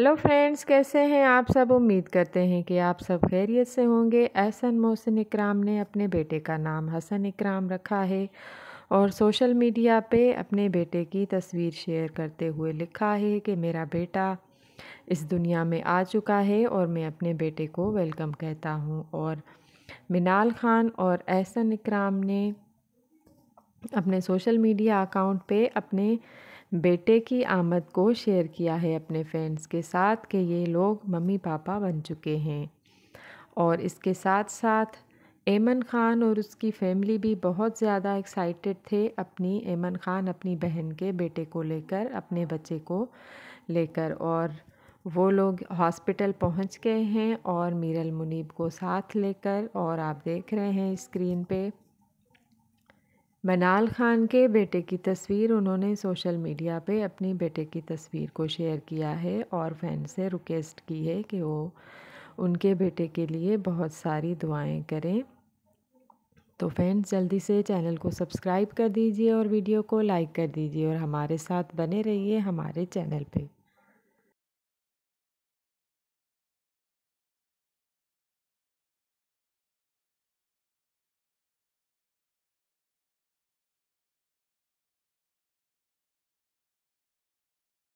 hello friends कैसे हैं आप सब उम्मीद करते हैं कि आप सब खैरियत से होंगे एहसन मोहसिन इकराम ने अपने बेटे का नाम हसन इकराम रखा है और सोशल मीडिया पे अपने बेटे की तस्वीर शेयर करते हुए लिखा है कि मेरा बेटा इस दुनिया में आ चुका है और मैं अपने बेटे को वेलकम कहता हूँ और मिनाल खान और एहसन इकराम ने अपने सोशल मीडिया अकाउंट पर अपने बेटे की आमद को शेयर किया है अपने फ्रेंड्स के साथ कि ये लोग मम्मी पापा बन चुके हैं और इसके साथ साथ ऐमन ख़ान और उसकी फैमिली भी बहुत ज़्यादा एक्साइटेड थे अपनी ऐमन ख़ान अपनी बहन के बेटे को लेकर अपने बच्चे को लेकर और वो लोग हॉस्पिटल पहुंच गए हैं और मीरल मुनीब को साथ लेकर और आप देख रहे हैं स्क्रीन पे मनाल खान के बेटे की तस्वीर उन्होंने सोशल मीडिया पे अपनी बेटे की तस्वीर को शेयर किया है और फैन से रिक्वेस्ट की है कि वो उनके बेटे के लिए बहुत सारी दुआएं करें तो फ्रेंड्स जल्दी से चैनल को सब्सक्राइब कर दीजिए और वीडियो को लाइक कर दीजिए और हमारे साथ बने रहिए हमारे चैनल पे